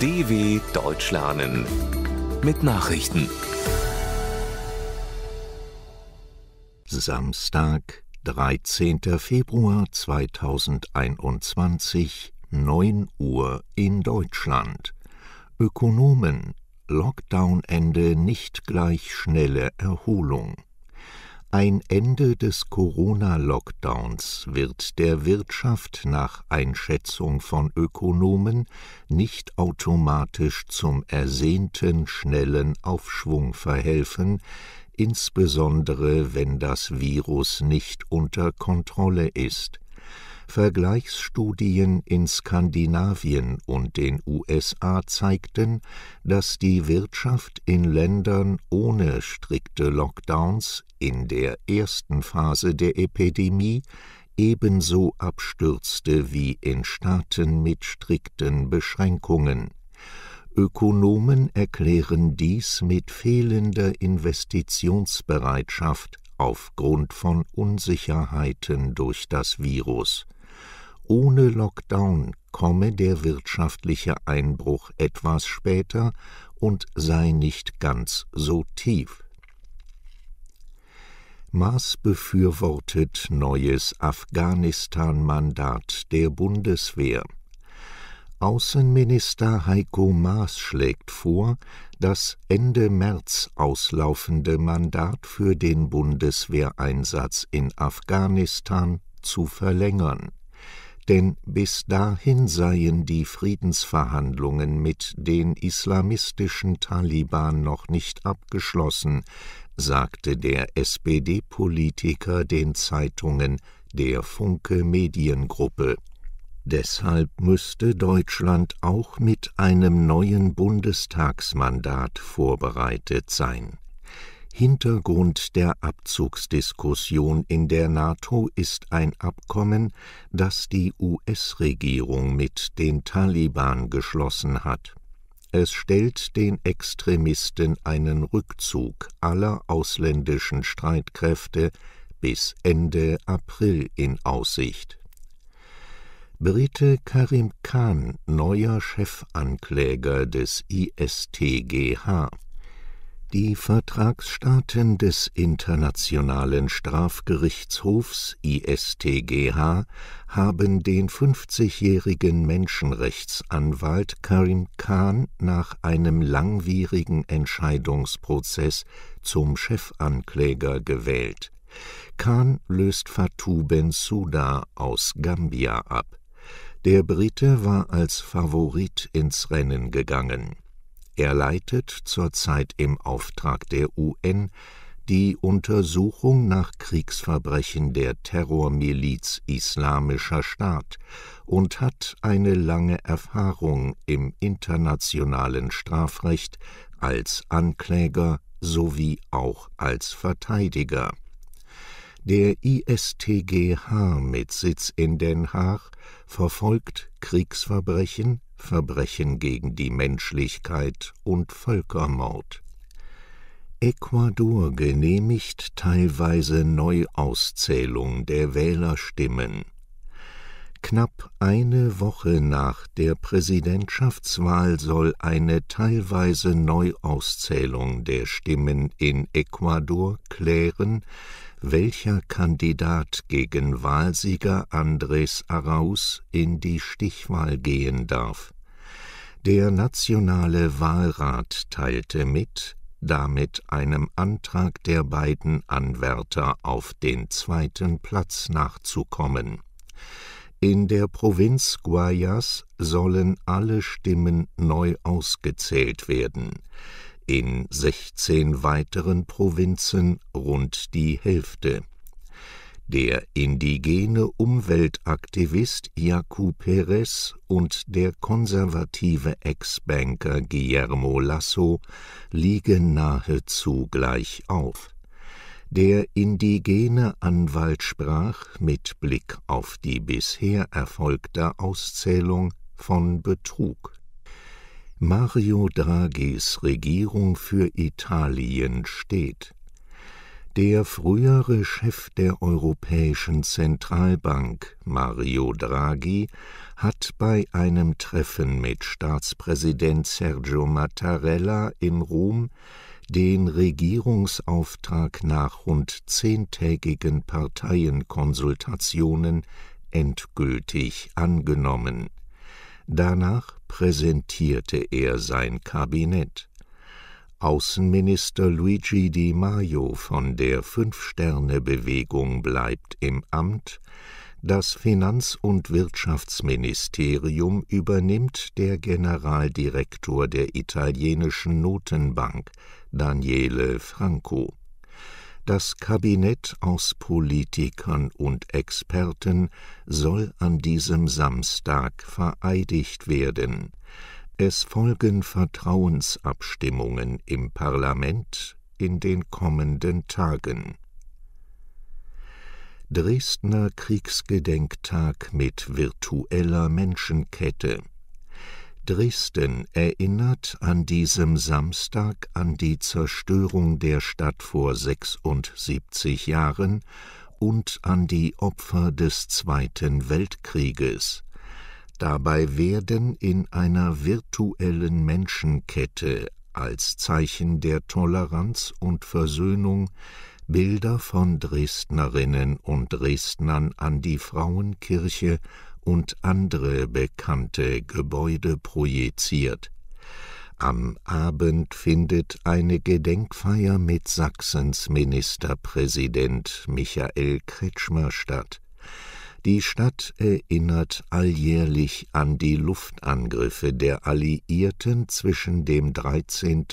DW Deutsch lernen mit Nachrichten. Samstag, 13. Februar 2021, 9 Uhr in Deutschland. Ökonomen Lockdown-Ende nicht gleich schnelle Erholung. Ein Ende des Corona-Lockdowns wird der Wirtschaft nach Einschätzung von Ökonomen nicht automatisch zum ersehnten schnellen Aufschwung verhelfen, insbesondere wenn das Virus nicht unter Kontrolle ist Vergleichsstudien in Skandinavien und den USA zeigten, dass die Wirtschaft in Ländern ohne strikte Lockdowns in der ersten Phase der Epidemie ebenso abstürzte wie in Staaten mit strikten Beschränkungen. Ökonomen erklären dies mit fehlender Investitionsbereitschaft aufgrund von Unsicherheiten durch das Virus. Ohne Lockdown komme der wirtschaftliche Einbruch etwas später und sei nicht ganz so tief. Maas befürwortet neues Afghanistan-Mandat der Bundeswehr. Außenminister Heiko Maas schlägt vor, das Ende März auslaufende Mandat für den Bundeswehreinsatz in Afghanistan zu verlängern. Denn bis dahin seien die Friedensverhandlungen mit den islamistischen Taliban noch nicht abgeschlossen, sagte der SPD-Politiker den Zeitungen der Funke Mediengruppe. Deshalb müsste Deutschland auch mit einem neuen Bundestagsmandat vorbereitet sein. Hintergrund der Abzugsdiskussion in der NATO ist ein Abkommen, das die US-Regierung mit den Taliban geschlossen hat. Es stellt den Extremisten einen Rückzug aller ausländischen Streitkräfte bis Ende April in Aussicht beriete Karim Khan, neuer Chefankläger des ISTGH. Die Vertragsstaaten des Internationalen Strafgerichtshofs ISTGH haben den 50-jährigen Menschenrechtsanwalt Karim Khan nach einem langwierigen Entscheidungsprozess zum Chefankläger gewählt. Khan löst Fatou Bensouda aus Gambia ab. Der Brite war als Favorit ins Rennen gegangen. Er leitet zurzeit im Auftrag der UN die Untersuchung nach Kriegsverbrechen der Terrormiliz Islamischer Staat und hat eine lange Erfahrung im internationalen Strafrecht als Ankläger sowie auch als Verteidiger der ISTGH mit Sitz in Den Haag verfolgt Kriegsverbrechen, Verbrechen gegen die Menschlichkeit und Völkermord. Ecuador genehmigt teilweise Neuauszählung der Wählerstimmen Knapp eine Woche nach der Präsidentschaftswahl soll eine teilweise Neuauszählung der Stimmen in Ecuador klären, welcher Kandidat gegen Wahlsieger Andres Arauz in die Stichwahl gehen darf. Der Nationale Wahlrat teilte mit, damit einem Antrag der beiden Anwärter auf den zweiten Platz nachzukommen. In der Provinz Guayas sollen alle Stimmen neu ausgezählt werden, in 16 weiteren Provinzen rund die Hälfte. Der indigene Umweltaktivist Jacu Perez und der konservative Ex-Banker Guillermo Lasso liegen nahezu gleich auf der indigene Anwalt sprach mit Blick auf die bisher erfolgte Auszählung von Betrug. Mario Draghis Regierung für Italien steht der frühere Chef der Europäischen Zentralbank, Mario Draghi, hat bei einem Treffen mit Staatspräsident Sergio Mattarella in Rom den Regierungsauftrag nach rund zehntägigen Parteienkonsultationen endgültig angenommen. Danach präsentierte er sein Kabinett. Außenminister Luigi Di Maio von der Fünf-Sterne-Bewegung bleibt im Amt, das Finanz- und Wirtschaftsministerium übernimmt der Generaldirektor der italienischen Notenbank, Daniele Franco. Das Kabinett aus Politikern und Experten soll an diesem Samstag vereidigt werden. Es folgen Vertrauensabstimmungen im Parlament in den kommenden Tagen. Dresdner Kriegsgedenktag mit virtueller Menschenkette. Dresden erinnert an diesem Samstag an die Zerstörung der Stadt vor 76 Jahren und an die Opfer des Zweiten Weltkrieges dabei werden in einer virtuellen Menschenkette als Zeichen der Toleranz und Versöhnung Bilder von Dresdnerinnen und Dresdnern an die Frauenkirche und andere bekannte Gebäude projiziert. Am Abend findet eine Gedenkfeier mit Sachsens Ministerpräsident Michael Kretschmer statt. Die Stadt erinnert alljährlich an die Luftangriffe der Alliierten zwischen dem 13.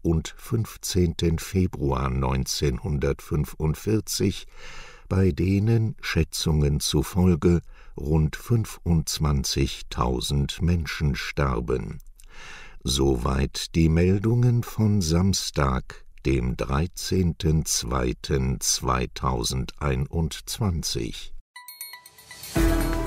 und 15. Februar 1945, bei denen Schätzungen zufolge rund 25.000 Menschen starben. Soweit die Meldungen von Samstag, dem 13.02.2021